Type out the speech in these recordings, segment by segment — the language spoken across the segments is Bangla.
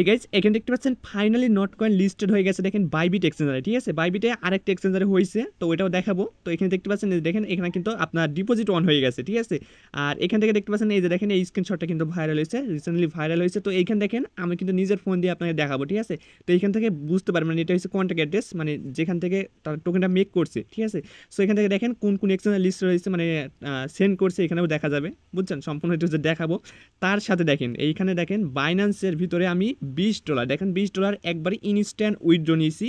এই গাইজ এখানে দেখতে পাচ্ছেন ফাইনালি নট কয়েন লিস্টেড হয়ে গেছে দেখেন বাইবিট এক্সচেঞ্জারে ঠিক আছে বাইবিটে আরেকটা এক্সচেঞ্জারে হয়েছে তো ওইটাও দেখাবো তো এখানে দেখতে পাচ্ছেন দেখেন এখানে কিন্তু আপনার ডিপোজিট অন হয়ে গেছে ঠিক আছে আর এখান থেকে দেখতে পাচ্ছেন এই যে দেখেন এই স্ক্রিনশটটা কিন্তু ভাইরাল হয়েছে রিসেন্টলি ভাইরাল হয়েছে তো এইখান দেখেন আমি কিন্তু নিজের ফোন দিয়ে আপনাকে দেখাবো ঠিক আছে তো এইখান থেকে বুঝতে পারবেন মানে এটা হচ্ছে কন্ট্যাক্ট অ্যাড্রেস মানে যেখান থেকে তার টোকেনটা মেক করছে ঠিক আছে সো এখান থেকে দেখেন কোন কোন এক্সচেঞ্জার লিস্ট রয়েছে মানে সেন্ড করছে এখানেও দেখা যাবে বুঝছেন সম্পূর্ণ এটা হচ্ছে দেখাবো তার সাথে দেখেন এইখানে দেখেন বাইন্যান্সের ভিতরে আমি বিশ ডলার দেখেন বিশ ডলার একবারে ইনস্ট্যান্ট উইথড্র নিয়েছি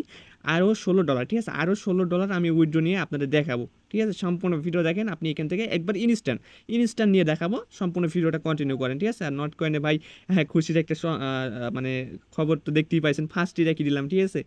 আরও ষোলো ডলার ঠিক আছে আরও ষোলো ডলার আমি উইথড্র নিয়ে আপনাদের দেখাবো ঠিক আছে সম্পূর্ণ ভিডিও দেখেন আপনি এখান থেকে একবার ইনস্ট্যান্ট ইনস্ট্যান্ট নিয়ে দেখাবো সম্পূর্ণ ভিডিওটা কন্টিনিউ করেন ঠিক আছে আর নট কয়েনে ভাই হ্যাঁ খুশির একটা মানে খবর তো দেখতেই পাইছেন ফার্স্টই দেখিয়ে দিলাম ঠিক আছে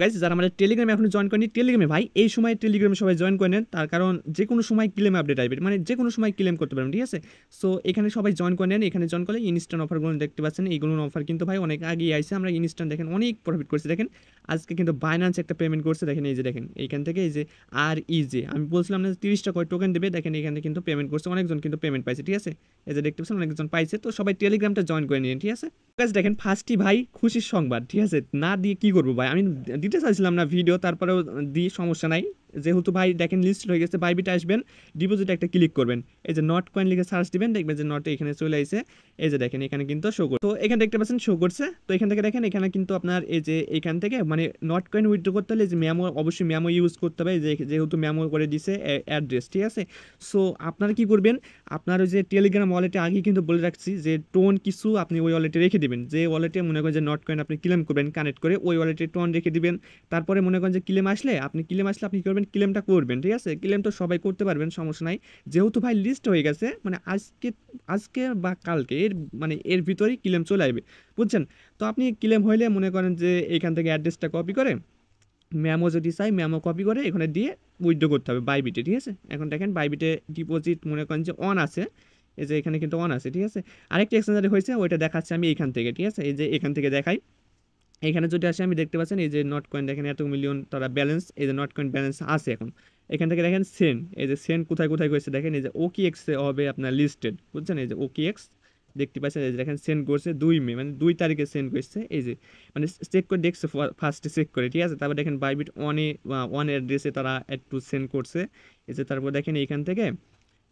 গাইজ যারা আমাদের টেলিগ্রামে এখন জয়েন করেনি টেলিগ্রামে ভাই এই সময় টেলিগ্রামে সবাই জয়েন করে নেন তার কারণ যে কোনো সময় ক্লেম আপডেট আসবে মানে যে কোনো সময় ক্লেম করতে পারবেন ঠিক আছে সো এখানে সবাই জয়েন করে নেন এখানে জয়েন করলে ইনস্ট্যান্ট অফারগুলো দেখতে পাচ্ছেন এইগুলো অফার কিন্তু ভাই অনেক আগেই আসে আমরা ইনস্ট্যান্ট দেখেন অনেক প্রফিট করছি দেখেন আজকে কিন্তু বাইনান্স একটা পেমেন্ট করছে দেখেন এই যে দেখেন এইখান থেকে এই যে আর ই যে আমি বলছিলাম না তিরিশটা কয় টোকেন দেবে দেখেন এখানে কিন্তু পেমেন্ট করছে অনেকজন কিন্তু পেমেন্ট পাইছে ঠিক আছে এই যে দেখতে পাচ্ছেন অনেকজন পাইছে তো সবাই টেলিগ্রামটা জয়েন করে নিন ঠিক আছে দেখেন ফার্স্টই ভাই খুশির সংবাদ ঠিক আছে না দিয়ে কি করবো ভাই আমি দিতে চাইছিলাম না ভিডিও তারপরেও দিই সমস্যা নাই যেহেতু ভাই দেখেন লিস্ট হয়ে গেছে বাইবিটা আসবেন ডিপোজিট একটা ক্লিক করবেন এই যে নট কয়েন লিখে সার্চ দিবেন দেখবেন যে নট এখানে চলে আসে এই যে দেখেন এখানে কিন্তু শো করছে তো এখানে দেখতে পাচ্ছেন শো করছে তো এখান থেকে দেখেন এখানে কিন্তু আপনার এই যে এখান থেকে মানে নট কয়েন উইথড্র করতে হলে যে ম্যামো অবশ্যই ম্যামো ইউজ করতে হবে যেহেতু ম্যামো করে দিছে অ্যাড্রেস ঠিক আছে সো আপনারা কি করবেন আপনার ওই যে টেলিগ্রাম ওয়ালেটে আগেই কিন্তু বলে রাখছি যে টোন কিছু আপনি ওই ওয়ালেটে রেখে দেবেন যে ওয়ালেটে মনে করেন যে নট কয়েন আপনি ক্লেম করবেন কানেক্ট করে ওই ওয়ালেটে টোন রেখে দিবেন তারপরে মনে করেন যে ক্লেম আসলে আপনি ক্লেম আসলে আপনি কি করবেন ক্লেমটা করবেন ঠিক আছে ক্লেম তো সবাই করতে পারবেন সমস্যা নাই যেহেতু ভাই লিস্ট হয়ে গেছে মানে আজকে আজকে বা কালকে এর মানে এর ভিতরেই ক্লেম চলে আসবে বুঝছেন তো আপনি ক্লেম হইলে মনে করেন যে এখান থেকে অ্যাড্রেসটা কপি করে ম্যামও যদি চাই ম্যামও কপি করে এখানে দিয়ে উইথড্র করতে হবে বাইবিটে ঠিক আছে এখন দেখেন বাইবিটে ডিপোজিট মনে করেন যে অন আছে এই যে এখানে কিন্তু অন আছে ঠিক আছে আরেকটা এক্সচেঞ্জারে হয়েছে ওইটা দেখাচ্ছে আমি এখান থেকে ঠিক আছে এই যে এখান থেকে দেখাই এখানে যদি আসে আমি দেখতে পাচ্ছেন এই যে নট কয়েন দেখেন এত মিলিয়ন তারা ব্যালেন্স এই যে নট কয়েন ব্যালেন্স আছে এখন এখান থেকে দেখেন সেন এই যে সেন কোথায় কোথায় করছে দেখেন এই যে ওকি এক্সে হবে আপনার লিস্টেড বুঝছেন এই যে ওকি এক্স দেখতে পাচ্ছেন এই যে দেখেন সেন্ড করছে দুই মে মানে দুই তারিখে সেন্ড করছে এই যে মানে চেক করে দেখছে ফার্স্টে চেক করে ঠিক আছে তারপর দেখেন বাইবিট ওয়ানে ওয়ান অ্যাড্রেসে তারা একটু সেন্ড করছে এই যে তারপর দেখেন এইখান থেকে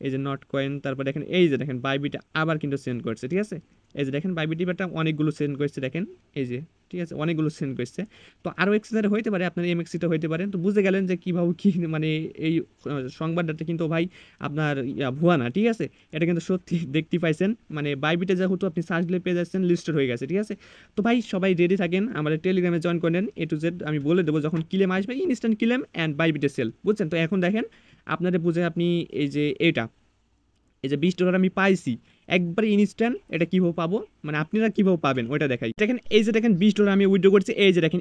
এই যে নট কয়েন তারপর দেখেন এই যে দেখেন বাইবিটা আবার কিন্তু সেন্ড করছে ঠিক আছে এই যে দেখেন বাইবিটি ব্যাটা অনেকগুলো সেন্ড করছে দেখেন এই যে ঠিক আছে অনেকগুলো সেন্ড করছে তো আরও এক্সিডেন্ট হইতে পারে আপনার এম এক্সিটা হইতে পারেন তো বুঝে গেলেন যে কীভাবে কী মানে এই সংবাদটা কিন্তু ভাই আপনার ভুয়া না ঠিক আছে এটা কিন্তু সত্যি দেখতে পাইছেন মানে বাইবিটে যেহেতু আপনি সার্চ দিলে পেয়ে যাচ্ছেন লিস্টেড হয়ে গেছে ঠিক আছে তো ভাই সবাই রেডি থাকেন আমাদের টেলিগ্রামে জয়েন করেন এ টু জেড আমি বলে দেবো যখন ক্লেম আসবে ইনস্ট্যান্ট ক্লেম অ্যান্ড বাইবিটে সেল বুঝছেন তো এখন দেখেন আপনাদের বুঝে আপনি এই যে এটা এই যে বিশ ডলার আমি পাইছি একবারে ইনস্ট্যান্ট এটা কীভাবে পাবো মানে আপনারা কীভাবে পাবেন ওইটা দেখাই দেখেন এই যে দেখেন বিশ ডলার আমি উইড্রো করছি এই যে দেখেন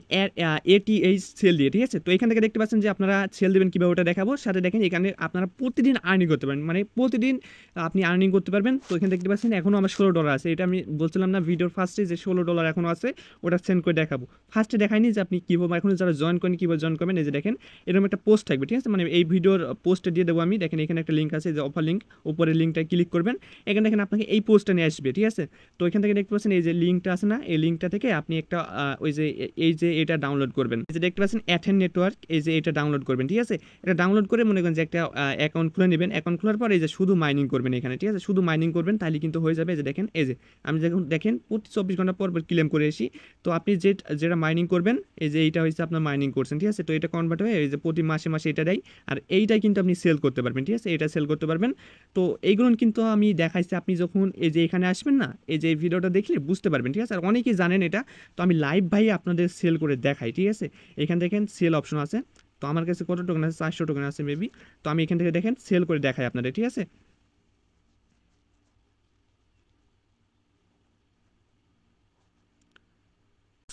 এটি এই সেল দিয়ে ঠিক আছে তো এখান থেকে দেখতে পাচ্ছেন যে আপনারা সেল দেবেন কীভাবে ওটা দেখাবো সাথে দেখেন এখানে আপনারা প্রতিদিন আর্নিং করতে পারেন মানে প্রতিদিন আপনি আর্নিং করতে পারবেন তো এখানে দেখতে পাচ্ছেন এখনও আমার ষোলো ডলার আছে এটা আমি বলছিলাম না ভিডিওর ফার্স্টে যে ষোলো ডলার এখনও আছে ওটা সেন্ড করে দেখাবো ফার্স্টে দেখাইনি যে আপনি কীভাবে এখন যারা জয়েন করেন কীভাবে জয়েন করবেন এই যে দেখেন এরকম একটা পোস্ট থাকবে ঠিক আছে মানে এই ভিডিওর পোস্টে দিয়ে দেবো আমি দেখেন এখানে একটা লিঙ্ক আছে যে অফার লিঙ্ক উপরে লিঙ্কটা ক্লিক করবেন এখানে দেখেন আপনাকে এই পোস্টটা নিয়ে আসবে ঠিক আছে তো এখান থেকে দেখতে পাচ্ছেন এই যে লিঙ্কটা আছে না এই লিঙ্কটা থেকে আপনি একটা ওই যে এই যে এটা ডাউনলোড করবেন এই যে দেখতে পাচ্ছেন অ্যাথেন নেটওয়ার্ক এই যে এটা ডাউনলোড করবেন ঠিক আছে এটা ডাউনলোড করে মনে করেন যে একটা অ্যাকাউন্ট খুলে নেবেন অ্যাকাউন্ট খোলার পর এই যে শুধু মাইনিং করবেন এখানে ঠিক আছে শুধু মাইনিং করবেন তাহলে কিন্তু হয়ে যাবে এই যে দেখেন এই যে আমি যখন দেখেন প্রতি চব্বিশ ঘন্টা পর ক্লেম করে এসি তো আপনি যে যেটা মাইনিং করবেন এই যে এইটা হয়েছে আপনার মাইনিং করছেন ঠিক আছে তো এটা কনভার্ট হয়ে এই যে প্রতি মাসে মাসে এটা দেয় আর এইটাই কিন্তু আপনি সেল করতে পারবেন ঠিক আছে এটা সেল করতে পারবেন তো এইগুলো কিন্তু আমি দেখাইছি আপনি যখন এই যে এখানে আসবেন না এই যে ভিডিওটা দেখলে বুঝতে পারবেন ঠিক আছে আর অনেকেই জানেন এটা তো আমি লাইভ ভাই আপনাদের সেল করে দেখাই ঠিক আছে এখান থেকে সেল অপশন আছে তো আমার কাছে কত টোকেন আছে চারশো টোকেন আছে মেবি তো আমি এখান থেকে দেখেন সেল করে দেখাই আপনাদের ঠিক আছে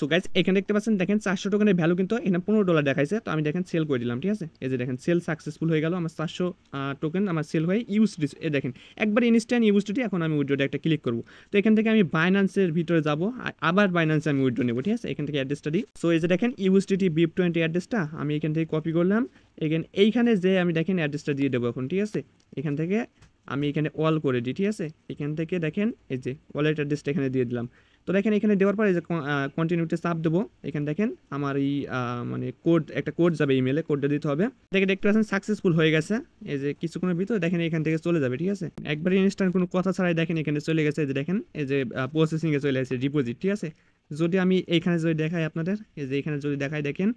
সো গাইজ এখানে দেখতে পাচ্ছেন দেখেন চারশো টোকেনের ভ্যালু কিন্তু এখানে পনেরো ডলার দেখাইছে তো আমি দেখেন সেল করে দিলাম ঠিক আছে এই যে দেখেন সেল সাকসেসফুল হয়ে গেল আমার চারশো টোকেন আমার সেল হয়ে ইউসডি এ দেখেন একবার ইনস্ট্যান্ট ইউসডিটি এখন আমি উইড্রোটা একটা ক্লিক করবো তো এখান থেকে আমি বাইন্যান্সের ভিতরে যাবো আবার বাইন্যান্সে আমি উইড্রো নেবো ঠিক আছে এখান থেকে অ্যাড্রেসটা দিই সো এই যে দেখেন ইউসডিটি বিপ টোয়েন্টি অ্যাড্রেসটা আমি এখান থেকে কপি করলাম এখানে এইখানে যে আমি দেখেন অ্যাড্রেসটা দিয়ে দেবো এখন ঠিক আছে এখান থেকে আমি এখানে অল করে দিই ঠিক আছে এখান থেকে দেখেন এই যে ওয়ালেট অ্যাড্রেসটা এখানে দিয়ে দিলাম তো দেখেন এখানে দেওয়ার পরে যে কন্টিনিউতে চাপ দেবো এখানে দেখেন আমার এই মানে কোড একটা কোড যাবে ইমেলে কোডটা দিতে হবে দেখে দেখতে পাচ্ছেন সাকসেসফুল হয়ে গেছে এই যে কিছুক্ষণের ভিতরে দেখেন এখান থেকে চলে যাবে ঠিক আছে একবারে ইনস্ট্যান্ট কোনো কথা ছাড়াই দেখেন এখানে চলে গেছে যে দেখেন এই যে প্রসেসিংয়ে চলে আসে ডিপোজিট ঠিক আছে যদি আমি এইখানে যদি দেখাই আপনাদের এই যে এখানে যদি দেখাই দেখেন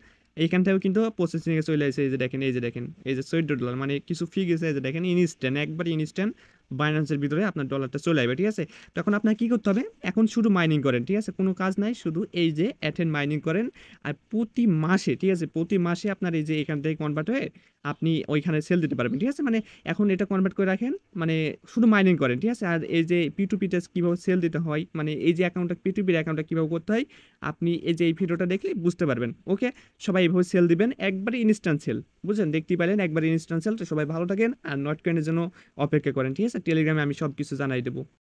এইখান থেকেও কিন্তু প্রসেসিংয়ে চলে আসে এই যে দেখেন এই যে দেখেন এই যে চোদ্দ ডলার মানে কিছু ফি গেছে এই যে দেখেন ইনস্ট্যান্ট একবার ইনস্ট্যান্ট বাইন্যান্সের ভিতরে আপনার ডলারটা চলে আসবে ঠিক আছে তখন আপনার কী করতে হবে এখন শুধু মাইনিং করেন ঠিক আছে কোনো কাজ নাই শুধু এই যে অ্যাটেন মাইনিং করেন আর প্রতি মাসে ঠিক আছে প্রতি মাসে আপনার এই যে এখান থেকে কনভার্ট হয়ে আপনি ওইখানে সেল দিতে পারবেন ঠিক আছে মানে এখন এটা কনভার্ট করে রাখেন মানে শুধু মাইনিং করেন ঠিক আছে আর এই যে পিটুপিটা টেস্ট কীভাবে সেল দিতে হয় মানে এই যে অ্যাকাউন্টটা পিটুপির অ্যাকাউন্টটা কীভাবে করতে হয় আপনি এই যে এই ভিডিওটা দেখলে বুঝতে পারবেন ওকে সবাই এইভাবে সেল দিবেন একবারই ইনস্ট্যান্ট সেল বুঝলেন দেখতে পারেন একবার ইনস্ট্যান্ট সেল তো সবাই ভালো থাকেন আর নট কেনের জন্য অপেক্ষা করেন ঠিক আছে আছে টেলিগ্রামে আমি সব কিছু জানাই দেবো